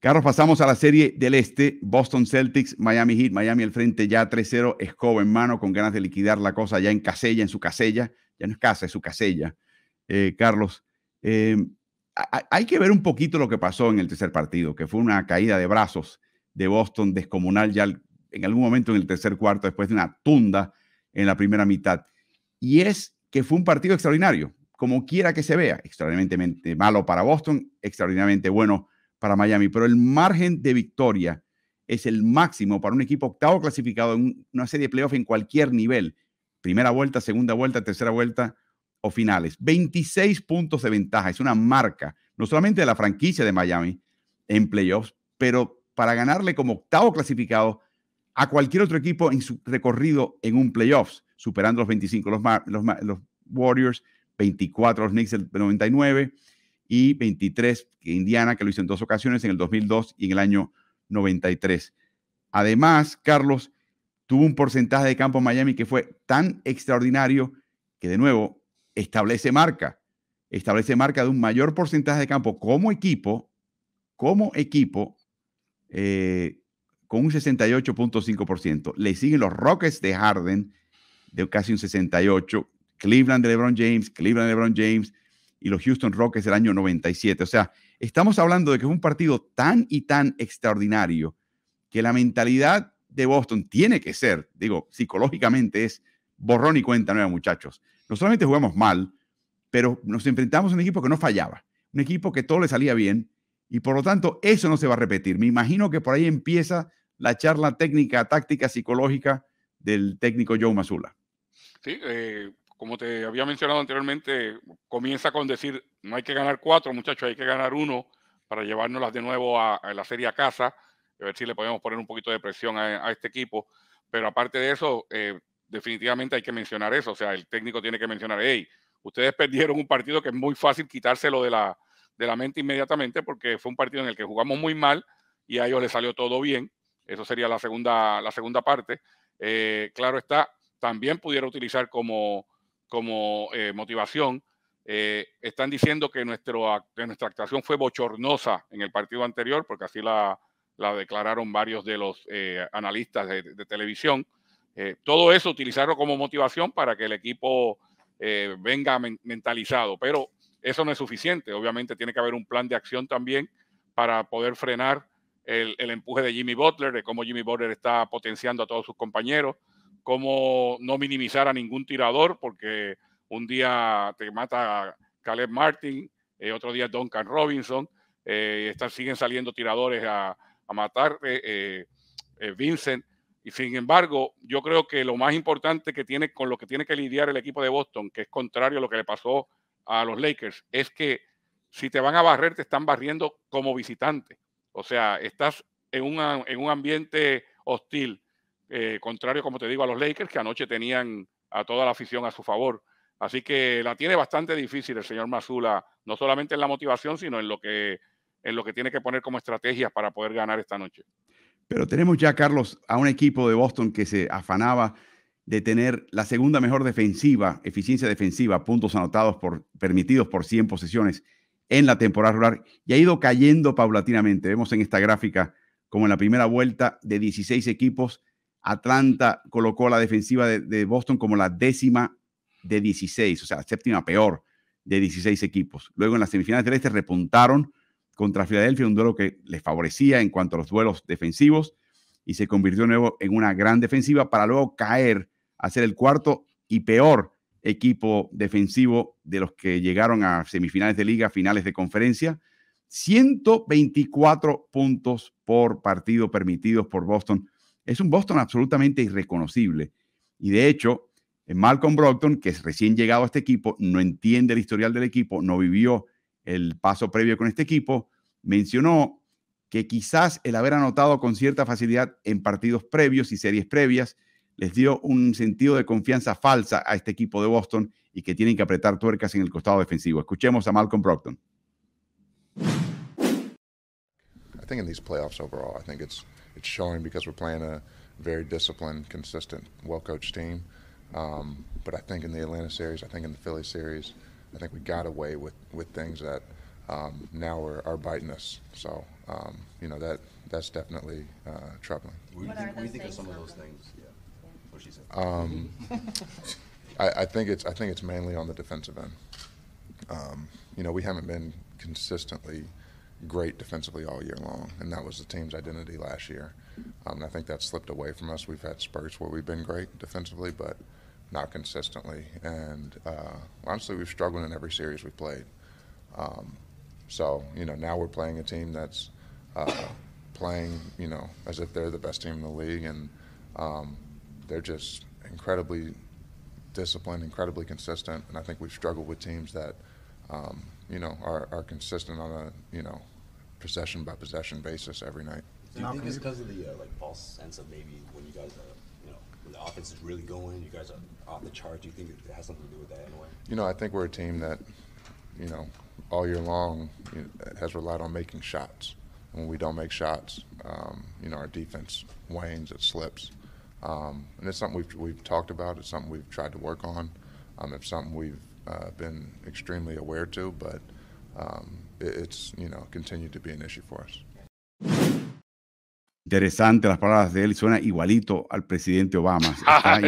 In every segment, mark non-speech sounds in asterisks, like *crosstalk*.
Carlos, pasamos a la serie del Este, Boston Celtics, Miami Heat, Miami al frente ya 3-0, escoba en mano, con ganas de liquidar la cosa ya en casella, en su casella, ya no es casa, es su casella. Eh, Carlos, eh, hay que ver un poquito lo que pasó en el tercer partido, que fue una caída de brazos de Boston descomunal ya en algún momento en el tercer cuarto, después de una tunda en la primera mitad. Y es que fue un partido extraordinario, como quiera que se vea, extraordinariamente malo para Boston, extraordinariamente bueno para Miami, pero el margen de victoria es el máximo para un equipo octavo clasificado en una serie de playoffs en cualquier nivel. Primera vuelta, segunda vuelta, tercera vuelta o finales. 26 puntos de ventaja. Es una marca, no solamente de la franquicia de Miami en playoffs, pero para ganarle como octavo clasificado a cualquier otro equipo en su recorrido en un playoffs, superando los 25, los, Warriors, 24, los Knicks, el 99 y 23 Indiana, que lo hizo en dos ocasiones, en el 2002 y en el año 93. Además, Carlos tuvo un porcentaje de campo en Miami que fue tan extraordinario que de nuevo establece marca, establece marca de un mayor porcentaje de campo como equipo, como equipo, eh, con un 68.5%. Le siguen los Rockets de Harden de casi un 68%, Cleveland de LeBron James, Cleveland de LeBron James, y los Houston Rockets del año 97. O sea, estamos hablando de que es un partido tan y tan extraordinario que la mentalidad de Boston tiene que ser, digo, psicológicamente es borrón y cuenta nueva, muchachos. No solamente jugamos mal, pero nos enfrentamos a un equipo que no fallaba, un equipo que todo le salía bien y por lo tanto eso no se va a repetir. Me imagino que por ahí empieza la charla técnica, táctica, psicológica del técnico Joe Masula. Sí, eh, como te había mencionado anteriormente, comienza con decir, no hay que ganar cuatro, muchachos, hay que ganar uno para llevárnoslas de nuevo a, la serie a casa, a ver si le podemos poner un poquito de presión a, este equipo. Pero aparte de eso, eh, definitivamente hay que mencionar eso, o sea, el técnico tiene que mencionar, hey, ustedes perdieron un partido que es muy fácil quitárselo de la, de la mente inmediatamente porque fue un partido en el que jugamos muy mal y a ellos les salió todo bien. Eso sería la segunda, la segunda parte. Eh, claro está, también pudiera utilizar como como eh, motivación. Eh, están diciendo que, nuestro, nuestra actuación fue bochornosa en el partido anterior, porque así la, declararon varios de los eh, analistas de, televisión. todo eso utilizarlo como motivación para que el equipo venga mentalizado, pero eso no es suficiente. Obviamente tiene que haber un plan de acción también para poder frenar el, el empuje de Jimmy Butler, de cómo Jimmy Butler está potenciando a todos sus compañeros, cómo no minimizar a ningún tirador, porque un día te mata Caleb Martin, eh, otro día Duncan Robinson, eh, están, siguen saliendo tiradores a, matar eh, Vincent. Y sin embargo, yo creo que lo más importante que tiene con lo que tiene que lidiar el equipo de Boston, que es contrario a lo que le pasó a los Lakers, es que si te van a barrer, te están barriendo como visitante. O sea, estás en, en un ambiente hostil eh, contrario, como te digo, a los Lakers, que anoche tenían a toda la afición a su favor. Así que la tiene bastante difícil el señor Masula, no solamente en la motivación, sino en lo que, en lo que tiene que poner como estrategias para poder ganar esta noche. Pero tenemos ya, Carlos, a un equipo de Boston que se afanaba de tener la segunda mejor defensiva, eficiencia defensiva, puntos anotados por, permitidos por 100 posesiones en la temporada regular y ha ido cayendo paulatinamente. Vemos en esta gráfica como en la primera vuelta de 16 equipos Atlanta colocó la defensiva de, Boston como la décima de 16, o sea, la séptima peor de 16 equipos. Luego en las semifinales del este repuntaron contra Filadelfia, un duelo que les favorecía en cuanto a los duelos defensivos y se convirtió nuevo en una gran defensiva para luego caer a ser el cuarto y peor equipo defensivo de los que llegaron a semifinales de liga, finales de conferencia. 124 puntos por partido permitidos por Boston es un Boston absolutamente irreconocible. Y de hecho, eh, Malcolm Brockton, que es recién llegado a este equipo, no entiende el historial del equipo, no vivió el paso previo con este equipo, mencionó que quizás el haber anotado con cierta facilidad en partidos previos y series previas les dio un sentido de confianza falsa a este equipo de Boston y que tienen que apretar tuercas en el costado defensivo. Escuchemos a Malcolm Brogdon. it's showing because we're playing a very disciplined, consistent, well-coached team. Um, but I think in the Atlanta series, I think in the Philly series, I think we got away with, with things that um, now are, are biting us. So um, you know that that's definitely uh, troubling. What, what think, we think of some of those things? Yeah. What she said. Um, I, I, think it's I think it's mainly on the defensive end. Um, you know, we haven't been consistently great defensively all year long, and that was the team's identity last year. Um, I think that slipped away from us. We've had spurts where we've been great defensively, but not consistently. And uh, honestly, we've struggled in every series we've played. Um, so you know, now we're playing a team that's uh, playing you know as if they're the best team in the league, and um, they're just incredibly disciplined, incredibly consistent. And I think we've struggled with teams that. Um, you know, are, are consistent on a, you know, possession by possession basis every night. Do you think it's because of the uh, like false sense of maybe when you guys are, you know, when the offense is really going, you guys are off the charts? Do you think it has something to do with that in a way? You know, I think we're a team that, you know, all year long you know, has relied on making shots. And when we don't make shots, um, you know, our defense wanes, it slips. Um, and it's something we've, we've talked about. It's something we've tried to work on. Um, it's something we've been aware um, you know, Interesante las palabras de él, suena igualito al presidente Obama. *laughs* *laughs*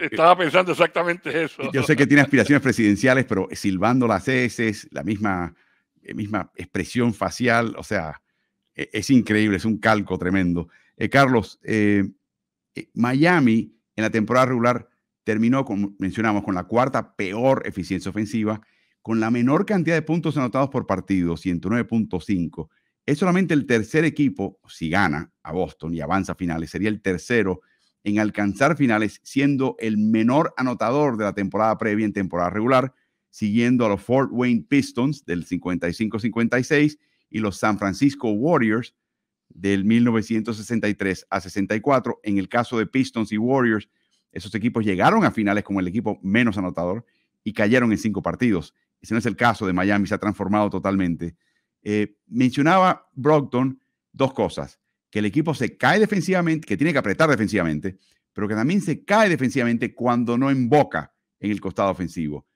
Estaba pensando exactamente eso. Yo sé que tiene aspiraciones presidenciales, pero silbando las heces, la misma, eh, misma expresión facial, o sea, e-, es, increíble, es un calco tremendo. Eh, Carlos, eh, eh, Miami en la temporada regular terminó, como mencionamos, con la cuarta peor eficiencia ofensiva, con la menor cantidad de puntos anotados por partido, 109.5. Es solamente el tercer equipo, si gana a Boston y avanza a finales, sería el tercero en alcanzar finales, siendo el menor anotador de la temporada previa en temporada regular, siguiendo a los Fort Wayne Pistons del 55-56 y los San Francisco Warriors del 1963 a 64. En el caso de Pistons y Warriors, esos equipos llegaron a finales como el equipo menos anotador y cayeron en cinco partidos. Ese no es el caso de Miami, se ha transformado totalmente. Eh, mencionaba Brockton dos cosas, que el equipo se cae defensivamente, que tiene que apretar defensivamente, pero que también se cae defensivamente cuando no emboca en el costado ofensivo.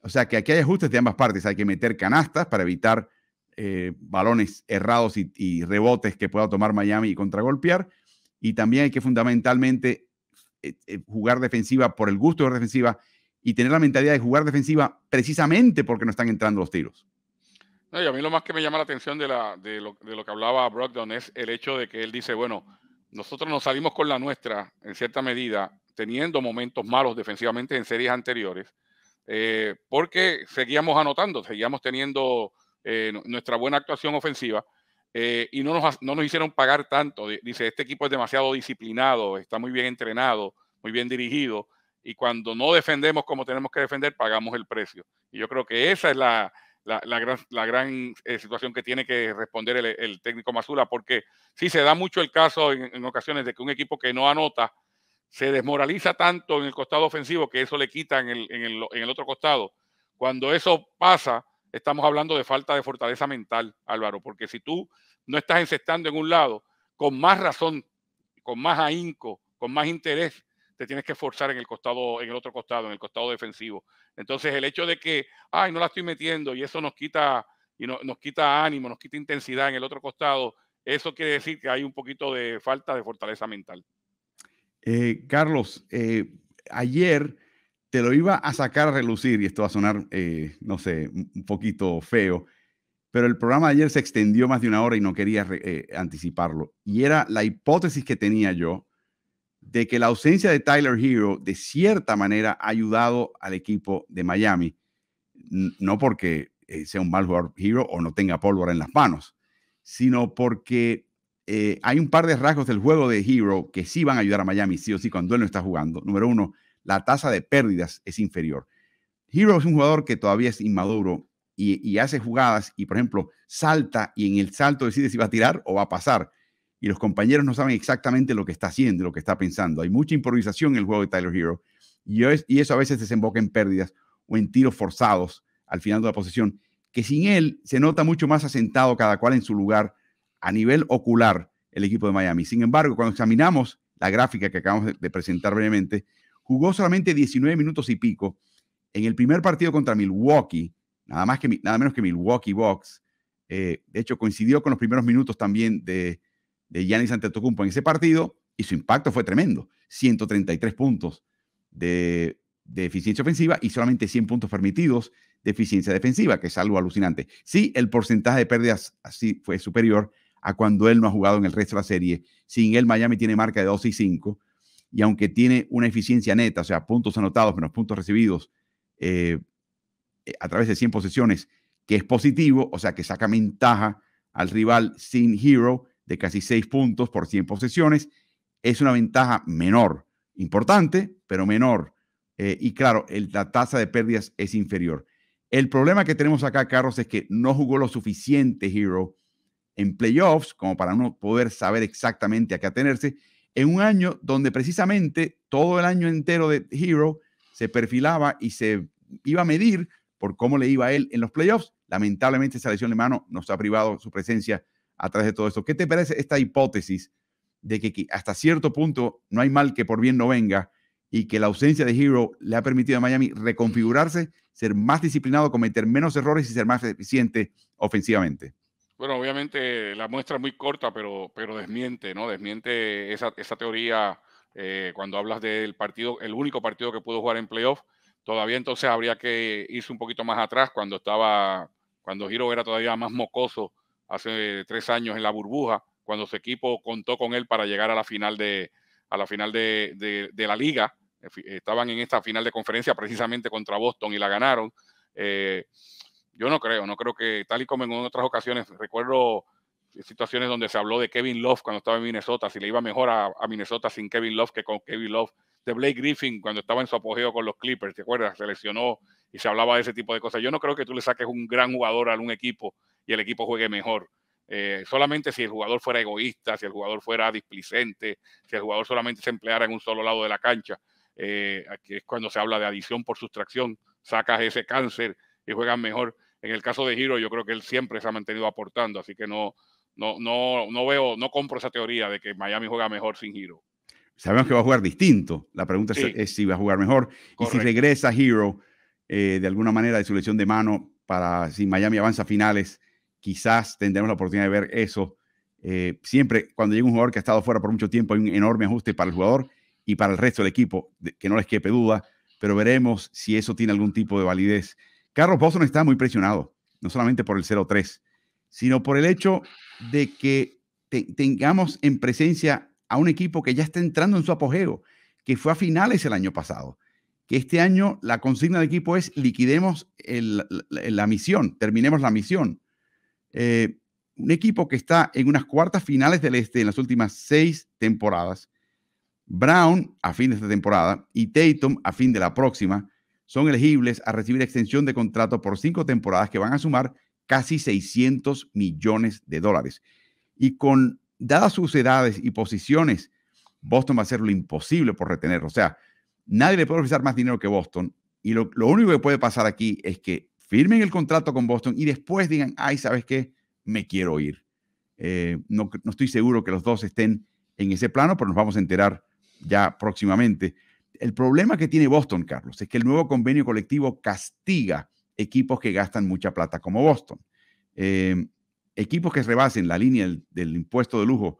O sea que aquí hay ajustes de ambas partes, hay que meter canastas para evitar eh, balones errados y, y, rebotes que pueda tomar Miami y contragolpear, y también hay que fundamentalmente eh, eh, jugar defensiva por el gusto de jugar defensiva y tener la mentalidad de jugar defensiva precisamente porque no están entrando los tiros. No, y a mí lo más que me llama la atención de, lo, que hablaba Brockdown es el hecho de que él dice, bueno, nosotros nos salimos con la nuestra en cierta medida, teniendo momentos malos defensivamente en series anteriores, eh, porque seguíamos anotando, seguíamos teniendo nuestra buena actuación ofensiva eh, y no nos, no nos hicieron pagar tanto. Dice, este equipo es demasiado disciplinado, está muy bien entrenado, muy bien dirigido, y cuando no defendemos como tenemos que defender, pagamos el precio. Y yo creo que esa es la, la, gran, la gran eh, situación que tiene que responder el, técnico Mazula, porque sí se da mucho el caso en, ocasiones de que un equipo que no anota se desmoraliza tanto en el costado ofensivo que eso le quita en el, en el, en el otro costado. Cuando eso pasa, estamos hablando de falta de fortaleza mental, Álvaro, porque si tú no estás encestando en un lado, con más razón, con más ahínco, con más interés, te tienes que forzar en el costado, en el otro costado, en el costado defensivo. Entonces, el hecho de que, ay, no la estoy metiendo y eso nos quita, y no, nos quita ánimo, nos quita intensidad en el otro costado, eso quiere decir que hay un poquito de falta de fortaleza mental. Eh, Carlos, eh, ayer te lo iba a sacar a relucir y esto va a sonar, eh, no sé, un poquito feo pero el programa de ayer se extendió más de una hora y no quería eh, anticiparlo. Y era la hipótesis que tenía yo de que la ausencia de Tyler Hero de cierta manera ha ayudado al equipo de Miami, no porque eh, sea un mal jugador Hero o no tenga pólvora en las manos, sino porque eh, hay un par de rasgos del juego de Hero que sí van a ayudar a Miami, sí o sí, cuando él no está jugando. Número uno, la tasa de pérdidas es inferior. Hero es un jugador que todavía es inmaduro y, hace jugadas y, por ejemplo, salta y en el salto decide si va a tirar o va a pasar. Y los compañeros no saben exactamente lo que está haciendo, lo que está pensando. Hay mucha improvisación en el juego de Tyler Hero y, y eso a veces desemboca en pérdidas o en tiros forzados al final de la posesión, que sin él se nota mucho más asentado cada cual en su lugar a nivel ocular el equipo de Miami. Sin embargo, cuando examinamos la gráfica que acabamos de presentar brevemente, jugó solamente 19 minutos y pico en el primer partido contra Milwaukee nada, más que, nada menos que Milwaukee Bucks. Eh, de hecho, coincidió con los primeros minutos también de, de Giannis Antetokounmpo en ese partido y su impacto fue tremendo. 133 puntos de, eficiencia ofensiva y solamente 100 puntos permitidos de eficiencia defensiva, que es algo alucinante. Sí, el porcentaje de pérdidas así fue superior a cuando él no ha jugado en el resto de la serie. Sin él, Miami tiene marca de 2 y 5. Y aunque tiene una eficiencia neta, o sea, puntos anotados menos puntos recibidos, eh, eh, a través de 100 posesiones, que es positivo, o sea que saca ventaja al rival Sin Hero de casi 6 puntos por 100 posesiones. Es una ventaja menor, importante, pero menor. Eh, y claro, la tasa de pérdidas es inferior. El problema que tenemos acá, Carlos, es que no jugó lo suficiente Hero en playoffs como para no poder saber exactamente a qué atenerse en un año donde precisamente todo el año entero de Hero se perfilaba y se iba a medir por cómo le iba a él en los playoffs. Lamentablemente esa lesión de mano nos ha privado su presencia a través de todo esto. ¿Qué te parece esta hipótesis de que hasta cierto punto no hay mal que por bien no venga y que la ausencia de Hero le ha permitido a Miami reconfigurarse, ser más disciplinado, cometer menos errores y ser más eficiente ofensivamente? Bueno, obviamente la muestra es muy corta, pero, pero desmiente, ¿no? Desmiente esa, teoría eh, cuando hablas del partido, el único partido que pudo jugar en playoffs. Todavía entonces habría que irse un poquito más atrás cuando estaba, cuando Giro era todavía más mocoso hace tres años en la burbuja, cuando su equipo contó con él para llegar a la final de, a la final de, la liga. Eh, estaban en esta final de conferencia precisamente contra Boston y la ganaron. Eh, yo no creo, no creo que tal y como en otras ocasiones, recuerdo situaciones donde se habló de Kevin Love cuando estaba en Minnesota, si le iba mejor a, Minnesota sin Kevin Love que con Kevin Love, de Blake Griffin cuando estaba en su apogeo con los Clippers, ¿te acuerdas? Se lesionó y se hablaba de ese tipo de cosas. Yo no creo que tú le saques un gran jugador a un equipo y el equipo juegue mejor. Eh, solamente si el jugador fuera egoísta, si el jugador fuera displicente, si el jugador solamente se empleara en un solo lado de la cancha, eh, aquí es cuando se habla de adición por sustracción, sacas ese cáncer y juegas mejor. En el caso de Giro, yo creo que él siempre se ha mantenido aportando, así que no, no, no, no veo, no compro esa teoría de que Miami juega mejor sin Hero. Sabemos que va a jugar distinto. La pregunta es, si va a jugar mejor y si regresa Hero eh, de alguna manera de su lesión de mano para si Miami avanza a finales, quizás tendremos la oportunidad de ver eso. Eh, siempre cuando llega un jugador que ha estado fuera por mucho tiempo hay un enorme ajuste para el jugador y para el resto del equipo, que no les quepe duda, pero veremos si eso tiene algún tipo de validez. Carlos Boston está muy presionado, no solamente por el 0-3, sino por el hecho de que tengamos en presencia a un equipo que ya está entrando en su apogeo, que fue a finales el año pasado, que este año la consigna del equipo es liquidemos la, misión, terminemos la misión. Eh, un equipo que está en unas cuartas finales del Este en las últimas seis temporadas. Brown a fin de esta temporada y Tatum a fin de la próxima son elegibles a recibir extensión de contrato por cinco temporadas que van a sumar casi 600 millones de dólares. Y con dadas sus edades y posiciones, Boston va a hacer lo imposible por retenerlo. O sea, nadie le puede ofrecer más dinero que Boston. Y lo, único que puede pasar aquí es que firmen el contrato con Boston y después digan, ay, ¿sabes qué? Me quiero ir. Eh, no, no, estoy seguro que los dos estén en ese plano, pero nos vamos a enterar ya próximamente. El problema que tiene Boston, Carlos, es que el nuevo convenio colectivo castiga equipos que gastan mucha plata como Boston. Eh, equipos que rebasen la línea del, impuesto de lujo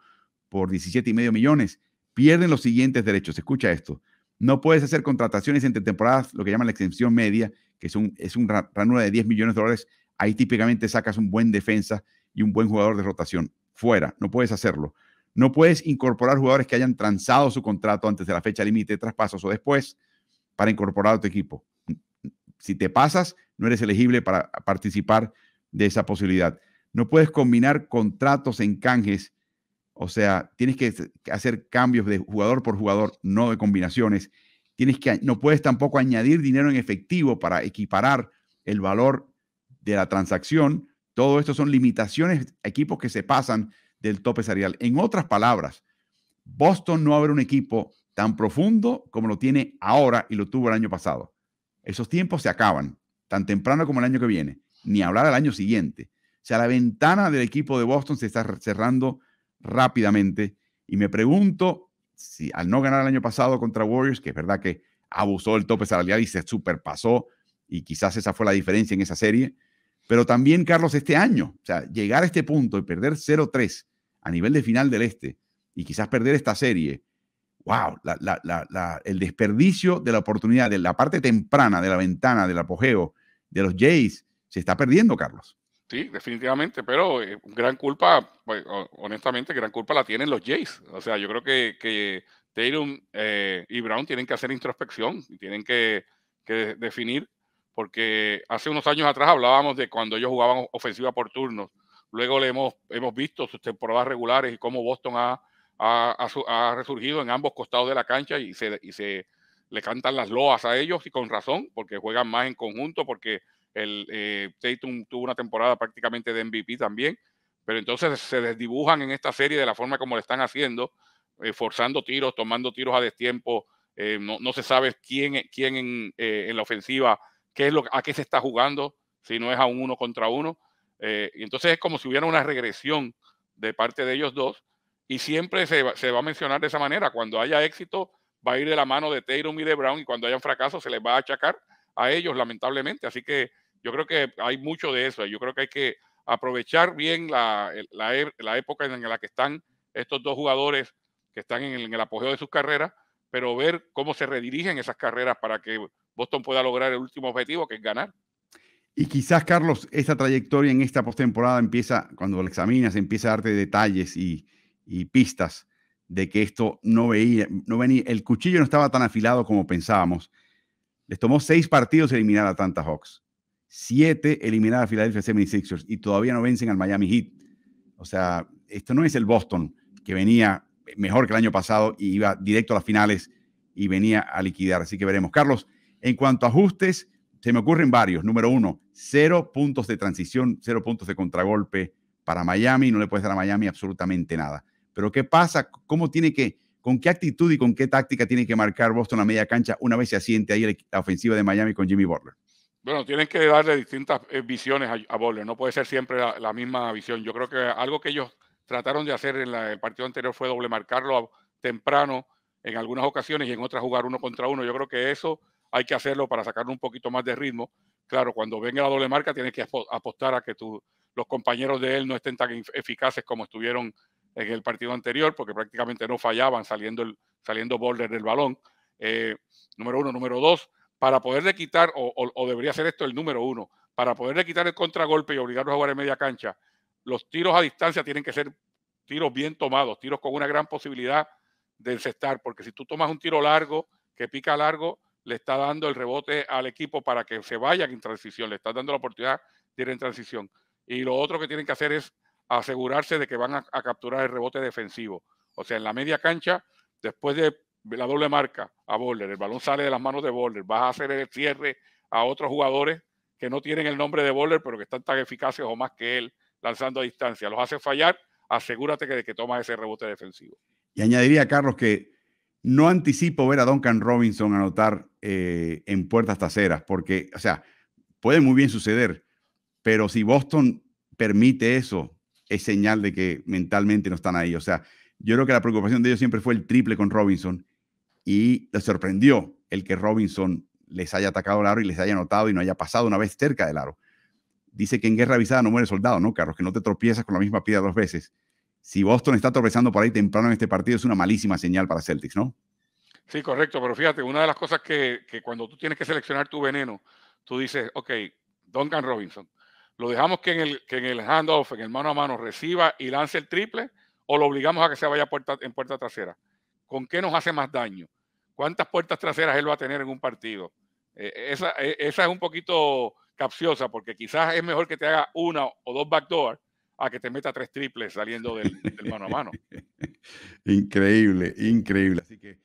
por 17 y medio millones pierden los siguientes derechos. Escucha esto. No puedes hacer contrataciones entre temporadas, lo que llaman la exención media, que es un, es un ranura de 10 millones de dólares. Ahí típicamente sacas un buen defensa y un buen jugador de rotación. Fuera, no puedes hacerlo. No puedes incorporar jugadores que hayan transado su contrato antes de la fecha límite de traspasos o después para incorporar a tu equipo si te pasas, no eres elegible para participar de esa posibilidad. No puedes combinar contratos en canjes, o sea, tienes que hacer cambios de jugador por jugador, no de combinaciones. Tienes que, no puedes tampoco añadir dinero en efectivo para equiparar el valor de la transacción. Todo esto son limitaciones, equipos que se pasan del tope salarial. En otras palabras, Boston no va un equipo tan profundo como lo tiene ahora y lo tuvo el año pasado. Esos tiempos se acaban, tan temprano como el año que viene, ni hablar al año siguiente. O sea, la ventana del equipo de Boston se está cerrando rápidamente y me pregunto si al no ganar el año pasado contra Warriors, que es verdad que abusó del tope salarial y se superpasó, y quizás esa fue la diferencia en esa serie, pero también, Carlos, este año, o sea, llegar a este punto y perder 0-3 a nivel de final del Este, y quizás perder esta serie, wow, el desperdicio de la oportunidad, de la parte temprana de la ventana, del apogeo de los Jays, se está perdiendo, Carlos. Sí, definitivamente, pero eh, gran culpa, pues, honestamente, gran culpa la tienen los Jays. O sea, yo creo que, que Tatum eh, y Brown tienen que hacer introspección y tienen que, definir, porque hace unos años atrás hablábamos de cuando ellos jugaban ofensiva por turnos. Luego le hemos, hemos visto sus temporadas regulares y cómo Boston ha ha, resurgido en ambos costados de la cancha y se, le cantan las loas a ellos y con razón, porque juegan más en conjunto, porque el eh, Tatum tuvo una temporada prácticamente de MVP también, pero entonces se desdibujan en esta serie de la forma como le están haciendo, eh, forzando tiros, tomando tiros a destiempo, eh, no, se sabe quién, quién en, la ofensiva, qué es lo, a qué se está jugando, si no es a un uno contra uno. y entonces es como si hubiera una regresión de parte de ellos dos y siempre se va, a mencionar de esa manera. Cuando haya éxito, va a ir de la mano de Tatum y de Brown. Y cuando haya un fracaso, se les va a achacar a ellos, lamentablemente. Así que yo creo que hay mucho de eso. Yo creo que hay que aprovechar bien la, e, época en la que están estos dos jugadores que están en el, apogeo de sus carreras, pero ver cómo se redirigen esas carreras para que Boston pueda lograr el último objetivo, que es ganar. Y quizás, Carlos, esta trayectoria en esta postemporada empieza, cuando la examinas, empieza a darte detalles y y pistas de que esto no veía, no venía, el cuchillo no estaba tan afilado como pensábamos. Les tomó seis partidos eliminar a Atlanta Hawks, siete eliminar a Philadelphia 76ers y todavía no vencen al Miami Heat. O sea, esto no es el Boston que venía mejor que el año pasado y iba directo a las finales y venía a liquidar. Así que veremos. Carlos, en cuanto a ajustes, se me ocurren varios. Número uno, cero puntos de transición, cero puntos de contragolpe para Miami. No le puedes dar a Miami absolutamente nada. Pero ¿qué pasa? ¿Cómo tiene que, con qué actitud y con qué táctica tiene que marcar Boston a media cancha una vez se asiente ahí la ofensiva de Miami con Jimmy Butler? Bueno, tienen que darle distintas eh, visiones a, Butler. No puede ser siempre la, misma visión. Yo creo que algo que ellos trataron de hacer en el partido anterior fue doble marcarlo temprano en algunas ocasiones y en otras jugar uno contra uno. Yo creo que eso hay que hacerlo para sacar un poquito más de ritmo. Claro, cuando venga la doble marca tienes que apostar a que los compañeros de él no estén tan eficaces como estuvieron en el partido anterior, porque prácticamente no fallaban saliendo, el, saliendo del balón. Eh, número uno, número dos, para poderle quitar, o, debería ser esto el número uno, para poderle quitar el contragolpe y obligarlos a jugar en media cancha, los tiros a distancia tienen que ser tiros bien tomados, tiros con una gran posibilidad de encestar, porque si tú tomas un tiro largo, que pica largo, le está dando el rebote al equipo para que se vayan en transición, le está dando la oportunidad de ir en transición. Y lo otro que tienen que hacer es asegurarse de que van a, capturar el rebote defensivo. O sea, en la media cancha, después de la doble marca a Boller, el balón sale de las manos de Boller, vas a hacer el cierre a otros jugadores que no tienen el nombre de Boller, pero que están tan eficaces o más que él lanzando a distancia. Los hace fallar, asegúrate que, de que tomas ese rebote defensivo. Y añadiría, Carlos, que no anticipo ver a Duncan Robinson anotar eh, en puertas traseras, porque, o sea, puede muy bien suceder, pero si Boston permite eso, es señal de que mentalmente no están ahí. O sea, yo creo que la preocupación de ellos siempre fue el triple con Robinson y les sorprendió el que Robinson les haya atacado el aro y les haya notado y no haya pasado una vez cerca del aro. Dice que en guerra avisada no muere soldado, ¿no, Carlos? Que no te tropiezas con la misma piedra dos veces. Si Boston está tropezando por ahí temprano en este partido, es una malísima señal para Celtics, ¿no? Sí, correcto, pero fíjate, una de las cosas que, que cuando tú tienes que seleccionar tu veneno, tú dices, ok, Duncan Robinson, ¿Lo dejamos que en, el, handoff, en el mano a mano, reciba y lance el triple? ¿O lo obligamos a que se vaya puerta, en puerta trasera? ¿Con qué nos hace más daño? ¿Cuántas puertas traseras él va a tener en un partido? E, e, esa, es un poquito capciosa porque quizás es mejor que te haga una o dos backdoors a que te meta tres triples saliendo del, del mano a mano. *laughs* increíble, increíble. Así que